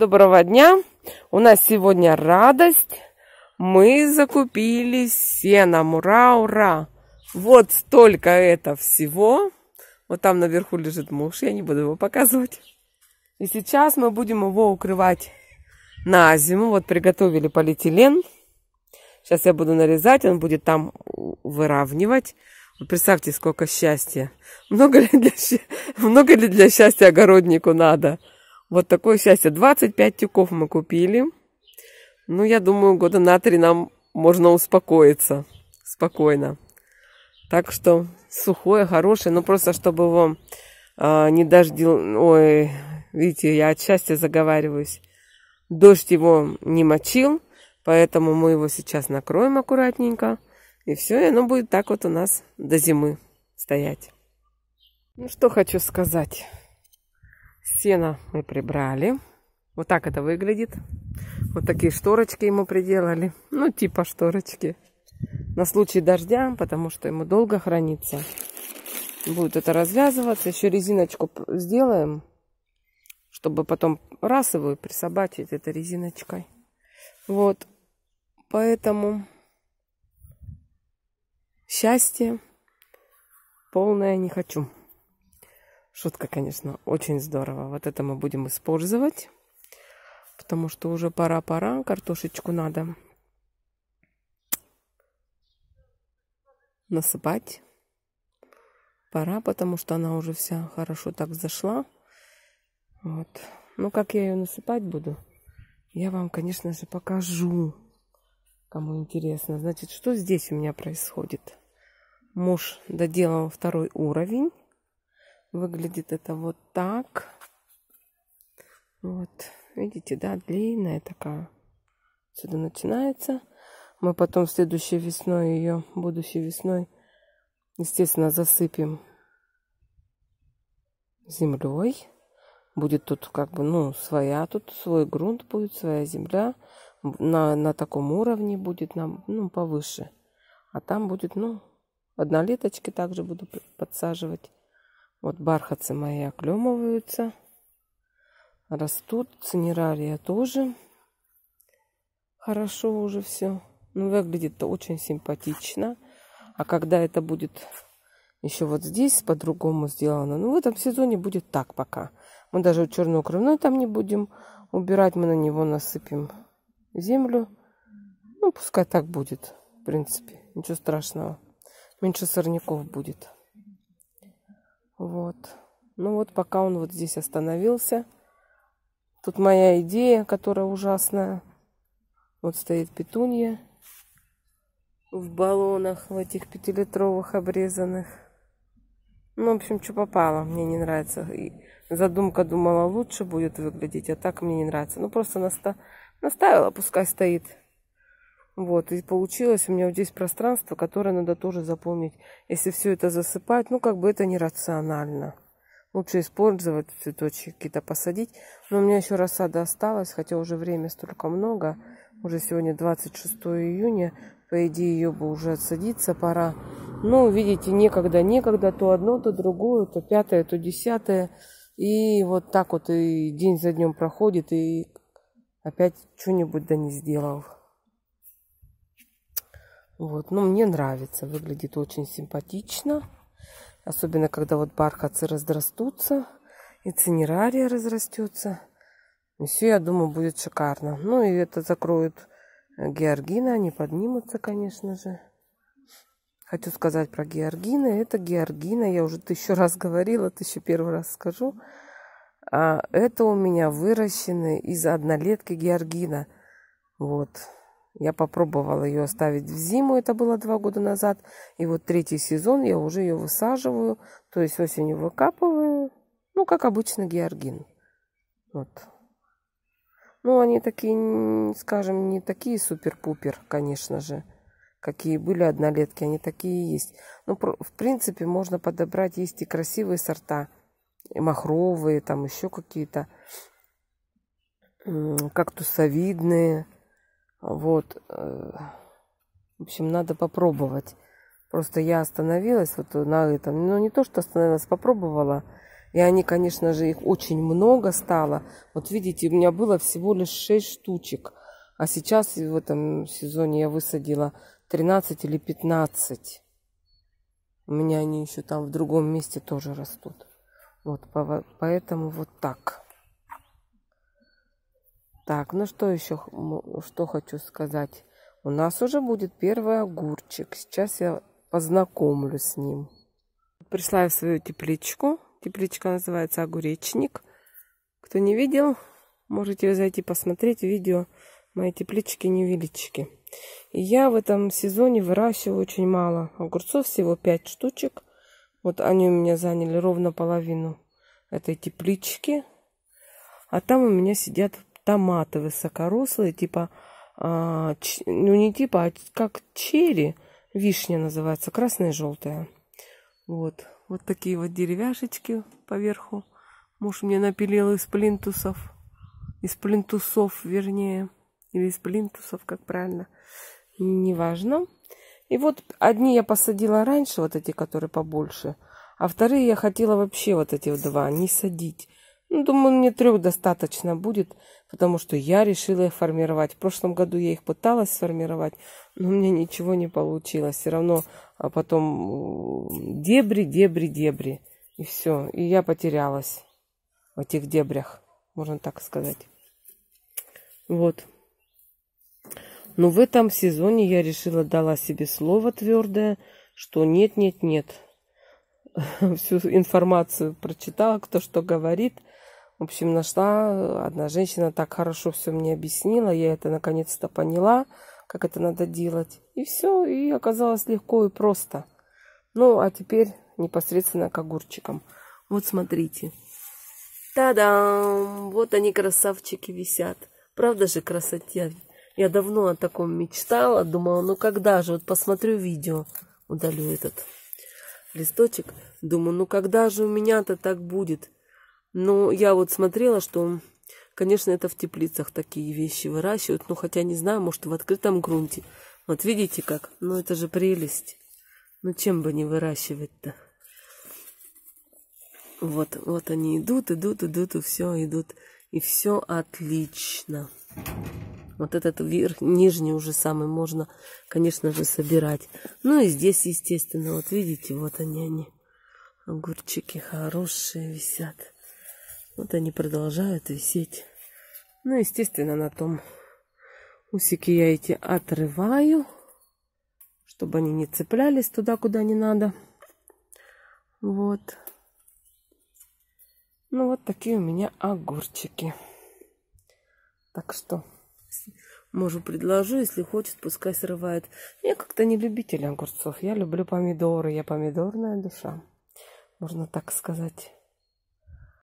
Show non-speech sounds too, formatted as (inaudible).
доброго дня! У нас сегодня радость. Мы закупили сеном. Ура, ура! Вот столько это всего. Вот там наверху лежит муж, я не буду его показывать. И сейчас мы будем его укрывать на зиму. Вот приготовили полиэтилен. Сейчас я буду нарезать, он будет там выравнивать. Вы представьте, сколько счастья. Много ли, для, (laughs) много ли для счастья огороднику надо? Вот такое счастье. 25 тюков мы купили. Ну, я думаю, года на три нам можно успокоиться. Спокойно. Так что сухое, хорошее. Ну, просто чтобы вам э, не дождил... Ой, видите, я от счастья заговариваюсь. Дождь его не мочил, поэтому мы его сейчас накроем аккуратненько. И все, и оно будет так вот у нас до зимы стоять. Ну, что хочу сказать. Сено мы прибрали. Вот так это выглядит. Вот такие шторочки ему приделали. Ну, типа шторочки. На случай дождя, потому что ему долго хранится. Будет это развязываться. Еще резиночку сделаем, чтобы потом раз его и присобачить этой резиночкой. Вот. Поэтому счастье полное не хочу. Шутка, конечно, очень здорово. Вот это мы будем использовать, потому что уже пора-пора, картошечку надо насыпать. Пора, потому что она уже вся хорошо так зашла. Вот. Ну, как я ее насыпать буду, я вам, конечно же, покажу, кому интересно. Значит, что здесь у меня происходит? Муж доделал второй уровень. Выглядит это вот так. Вот, видите, да, длинная такая. Сюда начинается. Мы потом следующей весной ее, будущей весной, естественно, засыпем землей. Будет тут как бы, ну, своя, тут свой грунт будет, своя земля. На, на таком уровне будет, нам, ну, повыше. А там будет, ну, однолеточки также буду подсаживать. Вот бархатцы мои оклемываются. Растут. Цинерария тоже. Хорошо уже все. Ну, выглядит очень симпатично. А когда это будет еще вот здесь по-другому сделано, ну, в этом сезоне будет так пока. Мы даже черную крывную там не будем убирать. Мы на него насыпем землю. Ну, пускай так будет, в принципе. Ничего страшного. Меньше сорняков будет. Вот. Ну вот, пока он вот здесь остановился. Тут моя идея, которая ужасная. Вот стоит петунья в баллонах, в этих пятилитровых обрезанных. Ну, в общем, что попало, мне не нравится. И задумка думала, лучше будет выглядеть, а так мне не нравится. Ну, просто наста... наставила, пускай стоит. Вот, и получилось у меня вот здесь пространство, которое надо тоже заполнить. Если все это засыпать, ну, как бы это нерационально. Лучше использовать цветочки какие-то посадить. Но у меня еще рассада осталась, хотя уже время столько много. Уже сегодня 26 июня. По идее, ее бы уже отсадиться пора. Ну видите, некогда-некогда. То одно, то другое, то пятое, то десятое. И вот так вот и день за днем проходит, и опять что-нибудь да не сделал. Вот, ну, мне нравится, выглядит очень симпатично. Особенно, когда вот бархатцы разрастутся и цинерария разрастется. И все, я думаю, будет шикарно. Ну, и это закроют э, георгины, они поднимутся, конечно же. Хочу сказать про георгины. Это георгина, я уже тысячу раз говорила, тысячу первый раз скажу. А это у меня выращены из однолетки георгина. Вот. Я попробовала ее оставить в зиму, это было два года назад. И вот третий сезон я уже ее высаживаю, то есть осенью выкапываю. Ну, как обычно, георгин. Вот. Ну, они такие, скажем, не такие супер-пупер, конечно же, какие были однолетки, они такие и есть. Ну, в принципе, можно подобрать, есть и красивые сорта, и махровые, там еще какие-то кактусовидные, вот. Э, в общем, надо попробовать. Просто я остановилась вот на этом. Ну, не то, что остановилась, попробовала. И они, конечно же, их очень много стало. Вот видите, у меня было всего лишь 6 штучек. А сейчас в этом сезоне я высадила 13 или 15. У меня они еще там в другом месте тоже растут. Вот, поэтому вот так. Так, ну что еще, что хочу сказать. У нас уже будет первый огурчик. Сейчас я познакомлю с ним. Пришла я в свою тепличку. Тепличка называется огуречник. Кто не видел, можете зайти посмотреть видео мои теплички-невелички. И я в этом сезоне выращиваю очень мало огурцов, всего 5 штучек. Вот они у меня заняли ровно половину этой теплички. А там у меня сидят томаты высокорослые, типа, а, ч, ну не типа, а как черри, вишня называется, красная и желтая. Вот, вот такие вот деревяшечки поверху. Муж мне напилил из плинтусов, из плинтусов, вернее, или из плинтусов, как правильно, неважно. И вот одни я посадила раньше, вот эти, которые побольше, а вторые я хотела вообще вот эти два не садить. Ну, думаю, мне трех достаточно будет, потому что я решила их формировать. В прошлом году я их пыталась сформировать, но у меня ничего не получилось. Все равно а потом дебри, дебри, дебри. И все. И я потерялась в этих дебрях, можно так сказать. Вот. Но в этом сезоне я решила, дала себе слово твердое, что нет, нет, нет. (laughs) Всю информацию прочитала, кто что говорит – в общем, нашла э, одна женщина, так хорошо все мне объяснила, я это наконец-то поняла, как это надо делать. И все, и оказалось легко и просто. Ну, а теперь непосредственно к огурчикам. Вот смотрите. Та-дам! Вот они, красавчики, висят. Правда же красоте? Я давно о таком мечтала, думала, ну когда же, вот посмотрю видео, удалю этот листочек, думаю, ну когда же у меня-то так будет? Ну, я вот смотрела, что, конечно, это в теплицах такие вещи выращивают, ну, хотя не знаю, может, в открытом грунте. Вот видите как? Ну, это же прелесть. Ну, чем бы не выращивать-то? Вот, вот они идут, идут, идут, и все, идут. И все отлично. Вот этот верх, нижний уже самый можно, конечно же, собирать. Ну и здесь, естественно, вот видите, вот они, они. Огурчики хорошие висят. Вот они продолжают висеть. Ну, естественно, на том усике я эти отрываю, чтобы они не цеплялись туда, куда не надо. Вот. Ну, вот такие у меня огурчики. Так что мужу предложу, если хочет, пускай срывает. Я как-то не любитель огурцов. Я люблю помидоры. Я помидорная душа. Можно так сказать.